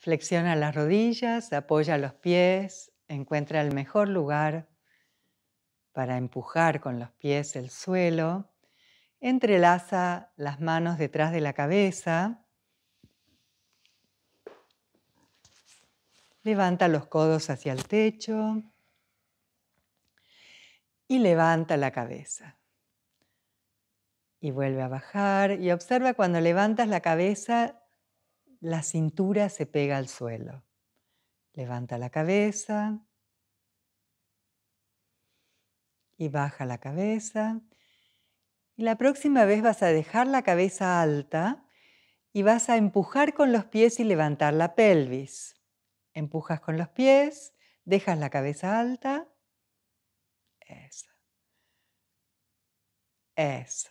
Flexiona las rodillas, apoya los pies, encuentra el mejor lugar para empujar con los pies el suelo. Entrelaza las manos detrás de la cabeza. Levanta los codos hacia el techo y levanta la cabeza. Y vuelve a bajar y observa cuando levantas la cabeza la cintura se pega al suelo. Levanta la cabeza y baja la cabeza. Y la próxima vez vas a dejar la cabeza alta y vas a empujar con los pies y levantar la pelvis. Empujas con los pies, dejas la cabeza alta. Eso. Eso.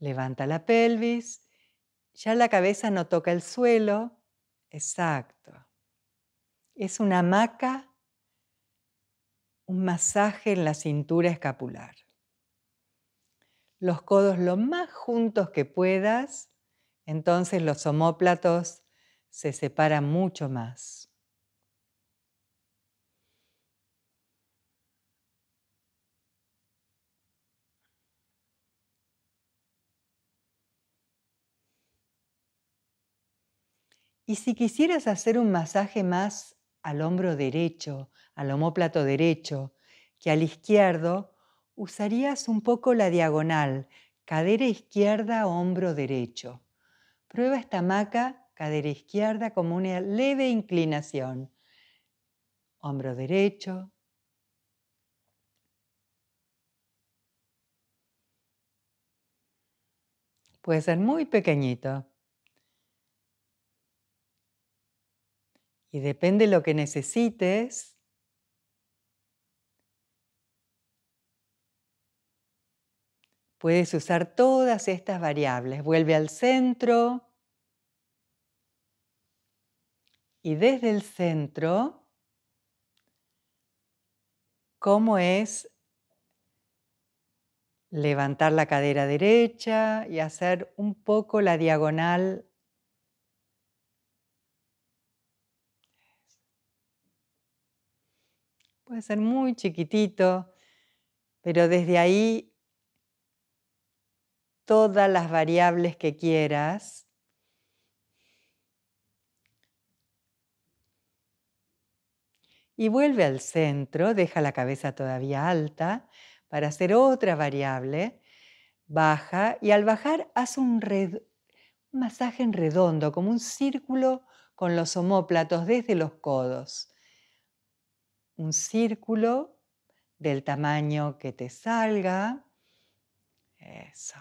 Levanta la pelvis ya la cabeza no toca el suelo. Exacto. Es una hamaca, un masaje en la cintura escapular. Los codos lo más juntos que puedas, entonces los homóplatos se separan mucho más. Y si quisieras hacer un masaje más al hombro derecho, al homóplato derecho, que al izquierdo, usarías un poco la diagonal, cadera izquierda, hombro derecho. Prueba esta maca, cadera izquierda, como una leve inclinación. Hombro derecho. Puede ser muy pequeñito. Y depende de lo que necesites, Puedes usar todas estas variables. Vuelve al centro y desde el centro, ¿cómo es levantar la cadera derecha y hacer un poco la diagonal puede ser muy chiquitito, pero desde ahí todas las variables que quieras. Y vuelve al centro, deja la cabeza todavía alta para hacer otra variable, baja y al bajar haz un, masaje redondo, como un círculo con los omóplatos desde los codos un círculo del tamaño que te salga. Eso.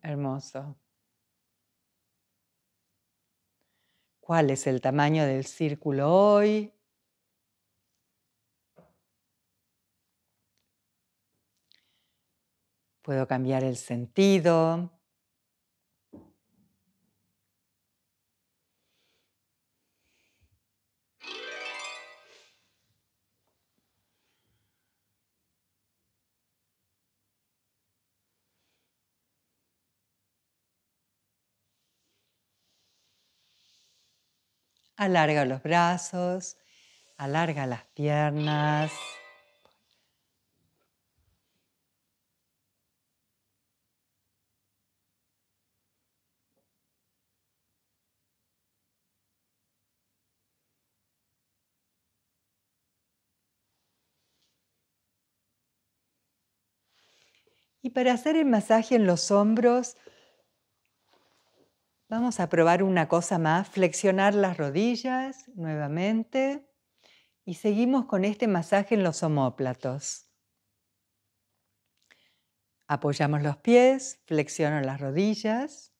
Hermoso. ¿Cuál es el tamaño del círculo hoy? Puedo cambiar el sentido. Alarga los brazos, alarga las piernas. Y para hacer el masaje en los hombros, Vamos a probar una cosa más, flexionar las rodillas nuevamente y seguimos con este masaje en los omóplatos. Apoyamos los pies, flexiono las rodillas.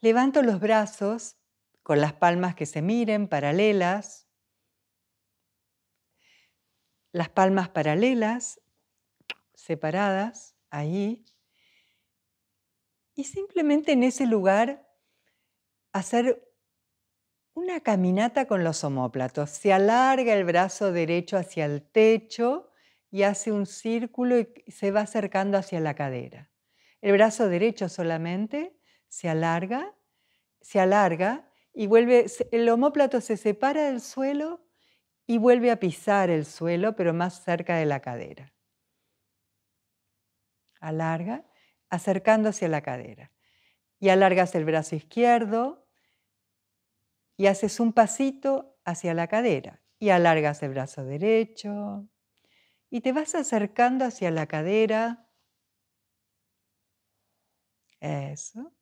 Levanto los brazos con las palmas que se miren paralelas las palmas paralelas, separadas, ahí, y simplemente en ese lugar hacer una caminata con los homóplatos. Se alarga el brazo derecho hacia el techo y hace un círculo y se va acercando hacia la cadera. El brazo derecho solamente se alarga, se alarga y vuelve, el homóplato se separa del suelo y vuelve a pisar el suelo, pero más cerca de la cadera. Alarga, acercándose a la cadera. Y alargas el brazo izquierdo y haces un pasito hacia la cadera. Y alargas el brazo derecho y te vas acercando hacia la cadera. Eso.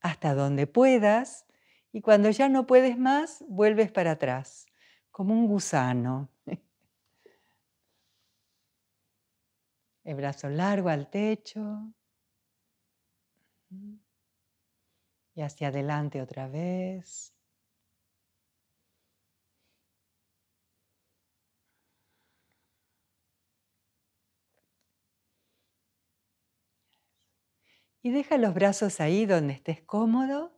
hasta donde puedas y cuando ya no puedes más, vuelves para atrás, como un gusano. El brazo largo al techo y hacia adelante otra vez. Y deja los brazos ahí donde estés cómodo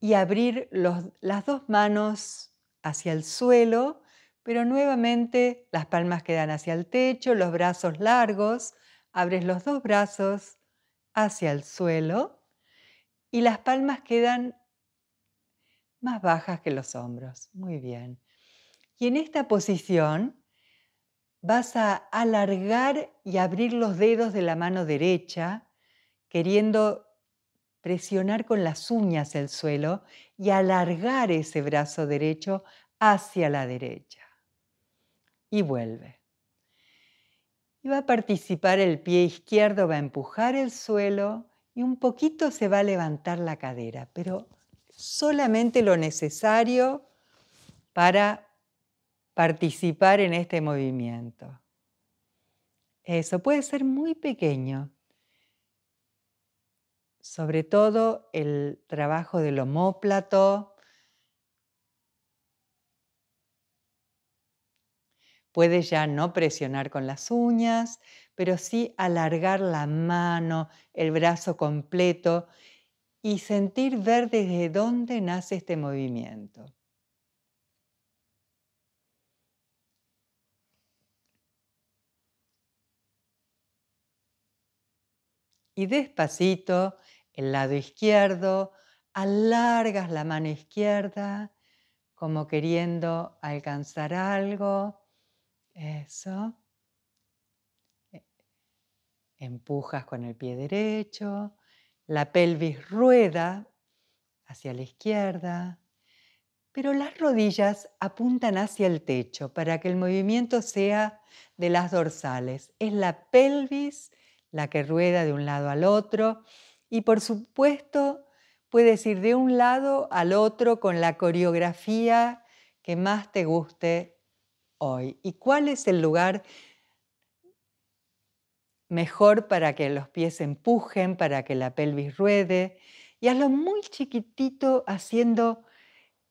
y abrir las dos manos hacia el suelo, pero nuevamente las palmas quedan hacia el techo, los brazos largos, abres los dos brazos hacia el suelo y las palmas quedan más bajas que los hombros. Muy bien. Y en esta posición vas a alargar y abrir los dedos de la mano derecha queriendo presionar con las uñas el suelo y alargar ese brazo derecho hacia la derecha. Y vuelve. Y va a participar el pie izquierdo, va a empujar el suelo y un poquito se va a levantar la cadera, pero solamente lo necesario para participar en este movimiento. Eso puede ser muy pequeño sobre todo el trabajo del homóplato. Puedes ya no presionar con las uñas, pero sí alargar la mano, el brazo completo y sentir ver desde dónde nace este movimiento. y despacito el lado izquierdo, alargas la mano izquierda como queriendo alcanzar algo. Eso. E, empujas con el pie derecho. La pelvis rueda hacia la izquierda. Pero las rodillas apuntan hacia el techo para que el movimiento sea de las dorsales. Es la pelvis la que rueda de un lado al otro y por supuesto puedes ir de un lado al otro con la coreografía que más te guste hoy. ¿Y cuál es el lugar mejor para que los pies empujen, para que la pelvis ruede? Y hazlo muy chiquitito haciendo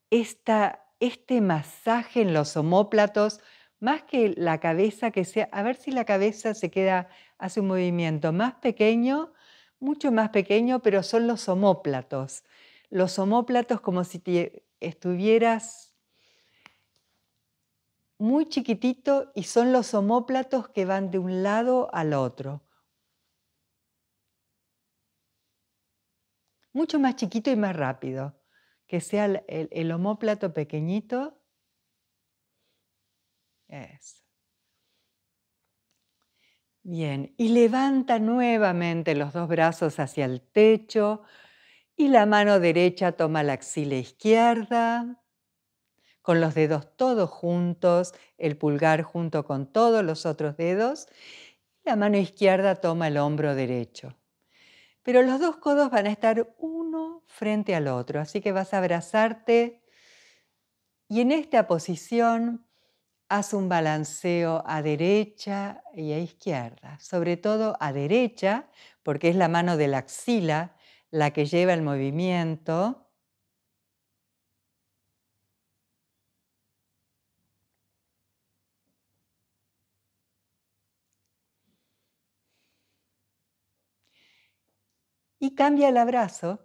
esta, este masaje en los omóplatos más que la cabeza que sea, a ver si la cabeza se queda, hace un movimiento más pequeño, mucho más pequeño, pero son los homóplatos. Los homóplatos como si estuvieras muy chiquitito y son los homóplatos que van de un lado al otro. Mucho más chiquito y más rápido. Que sea el, el homóplato pequeñito Bien, y levanta nuevamente los dos brazos hacia el techo y la mano derecha toma la axila izquierda, con los dedos todos juntos, el pulgar junto con todos los otros dedos, y la mano izquierda toma el hombro derecho. Pero los dos codos van a estar uno frente al otro, así que vas a abrazarte y en esta posición haz un balanceo a derecha y a izquierda, sobre todo a derecha, porque es la mano de la axila la que lleva el movimiento. Y cambia el abrazo.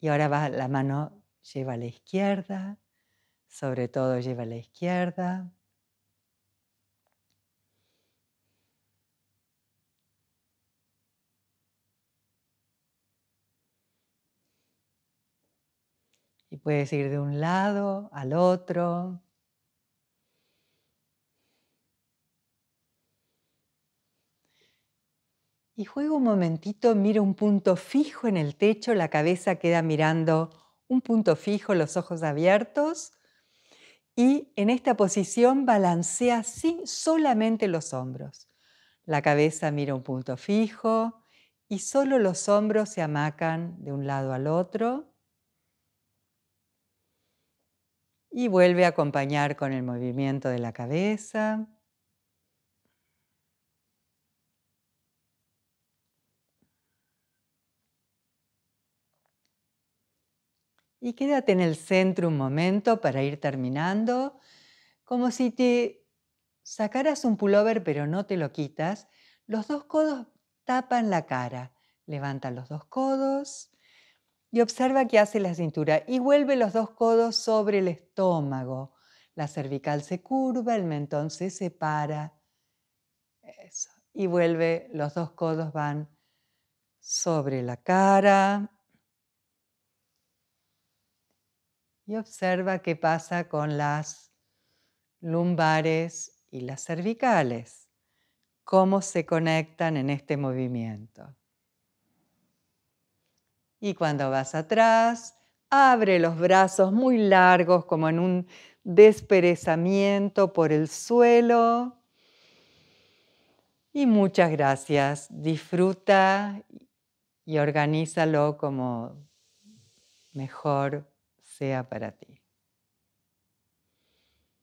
Y ahora va la mano, lleva a la izquierda, sobre todo lleva a la izquierda. Y puedes ir de un lado al otro. Y juego un momentito, mira un punto fijo en el techo, la cabeza queda mirando un punto fijo, los ojos abiertos y en esta posición balancea así solamente los hombros. La cabeza mira un punto fijo y solo los hombros se amacan de un lado al otro. Y vuelve a acompañar con el movimiento de la cabeza. Y quédate en el centro un momento para ir terminando, como si te sacaras un pullover pero no te lo quitas. Los dos codos tapan la cara. Levanta los dos codos y observa que hace la cintura y vuelve los dos codos sobre el estómago. La cervical se curva, el mentón se separa. Eso. Y vuelve, los dos codos van sobre la cara. y observa qué pasa con las lumbares y las cervicales, cómo se conectan en este movimiento. Y cuando vas atrás, abre los brazos muy largos como en un desperezamiento por el suelo. Y muchas gracias. Disfruta y organízalo como mejor sea para ti.